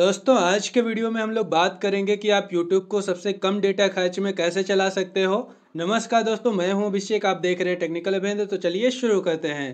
दोस्तों आज के वीडियो में हम लोग बात करेंगे कि आप यूट्यूब को सबसे कम डेटा खर्च में कैसे चला सकते हो नमस्कार दोस्तों मैं हूं अभिषेक आप देख रहे हैं टेक्निकल अभिनेंद्र तो चलिए शुरू करते हैं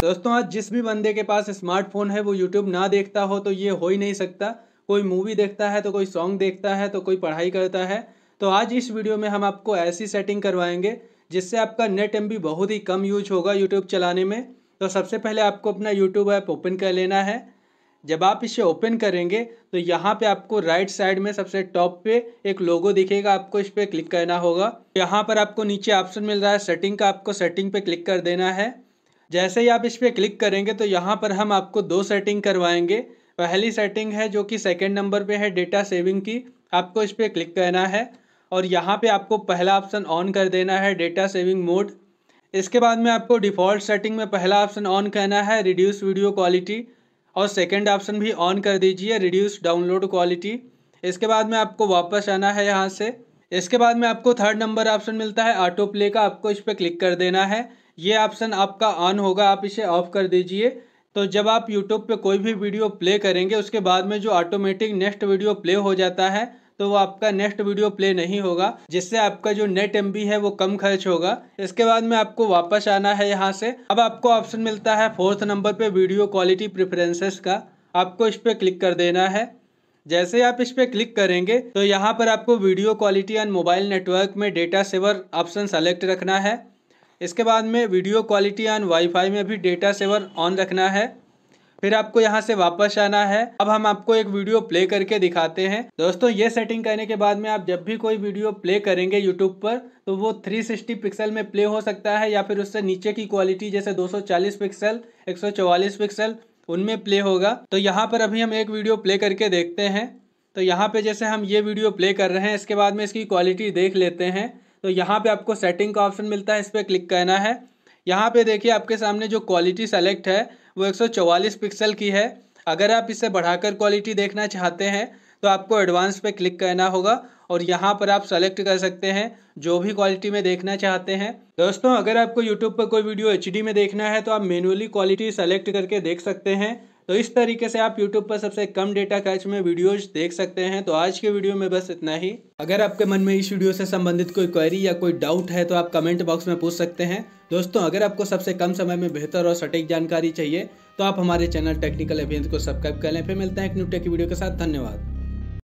दोस्तों आज जिस भी बंदे के पास स्मार्टफोन है वो यूट्यूब ना देखता हो तो ये हो ही नहीं सकता कोई मूवी देखता है तो कोई सॉन्ग देखता है तो कोई पढ़ाई करता है तो आज इस वीडियो में हम आपको ऐसी सेटिंग करवाएंगे जिससे आपका नेट एम बहुत ही कम यूज होगा यूट्यूब चलाने में तो सबसे पहले आपको अपना यूट्यूब ऐप ओपन कर लेना है जब आप इसे ओपन करेंगे तो यहाँ पे आपको राइट साइड में सबसे टॉप पे एक लोगो दिखेगा आपको इस पर क्लिक करना होगा यहाँ पर आपको नीचे ऑप्शन मिल रहा है सेटिंग का आपको सेटिंग पे क्लिक कर देना है जैसे ही आप इस पर क्लिक करेंगे तो यहाँ पर हम आपको दो सेटिंग करवाएंगे पहली सेटिंग है जो कि सेकेंड नंबर पर है डेटा सेविंग की आपको इस पर क्लिक करना है और यहाँ पे आपको पहला ऑप्शन ऑन कर देना है डेटा सेविंग मोड इसके बाद में आपको डिफ़ॉल्ट सेटिंग में पहला ऑप्शन ऑन करना है रिड्यूस वीडियो क्वालिटी और सेकेंड ऑप्शन भी ऑन कर दीजिए रिड्यूस डाउनलोड क्वालिटी इसके बाद में आपको वापस आना है यहाँ से इसके बाद में आपको थर्ड नंबर ऑप्शन मिलता है ऑटो प्ले का आपको इस पर क्लिक कर देना है ये ऑप्शन आपका ऑन होगा आप इसे ऑफ कर दीजिए तो जब आप यूट्यूब पे कोई भी वीडियो प्ले करेंगे उसके बाद में जो ऑटोमेटिक नेक्स्ट वीडियो प्ले हो जाता है तो वो आपका नेक्स्ट वीडियो प्ले नहीं होगा जिससे आपका जो नेट एम है वो कम खर्च होगा इसके बाद में आपको वापस आना है यहाँ से अब आपको ऑप्शन मिलता है फोर्थ नंबर पर वीडियो क्वालिटी प्रिफरेंसेस का आपको इस पर क्लिक कर देना है जैसे आप इस पर क्लिक करेंगे तो यहाँ पर आपको video quality and mobile network में डेटा सेवर ऑप्शन सेलेक्ट रखना है इसके बाद में वीडियो क्वालिटी ऑन वाईफाई में भी डेटा सेवर ऑन रखना है फिर आपको यहाँ से वापस आना है अब हम आपको एक वीडियो प्ले करके दिखाते हैं दोस्तों ये सेटिंग करने के बाद में आप जब भी कोई वीडियो प्ले करेंगे यूट्यूब पर तो वो 360 पिक्सल में प्ले हो सकता है या फिर उससे नीचे की क्वालिटी जैसे 240 पिक्सल 144 पिक्सल उनमें प्ले होगा तो यहाँ पर अभी हम एक वीडियो प्ले करके देखते हैं तो यहाँ पे जैसे हम ये वीडियो प्ले कर रहे हैं इसके बाद में इसकी क्वालिटी देख लेते हैं तो यहाँ पे आपको सेटिंग का ऑप्शन मिलता है इस पर क्लिक करना है यहाँ पे देखिए आपके सामने जो क्वालिटी सेलेक्ट है वो 144 पिक्सल की है अगर आप इसे बढ़ाकर क्वालिटी देखना चाहते हैं तो आपको एडवांस पे क्लिक करना होगा और यहाँ पर आप सेलेक्ट कर सकते हैं जो भी क्वालिटी में देखना चाहते हैं दोस्तों अगर आपको यूट्यूब पर कोई वीडियो एच में देखना है तो आप मेनुअली क्वालिटी सेलेक्ट करके देख सकते हैं तो इस तरीके से आप यूट्यूब पर सबसे कम डेटा खर्च में वीडियोज देख सकते हैं तो आज के वीडियो में बस इतना ही अगर आपके मन में इस वीडियो से संबंधित कोई क्वेरी या कोई डाउट है तो आप कमेंट बॉक्स में पूछ सकते हैं दोस्तों अगर आपको सबसे कम समय में बेहतर और सटीक जानकारी चाहिए तो आप हमारे चैनल टेक्निकल अभियंत को सब्सक्राइब कर लें फिर मिलते हैं एक न्यूटे की वीडियो के साथ धन्यवाद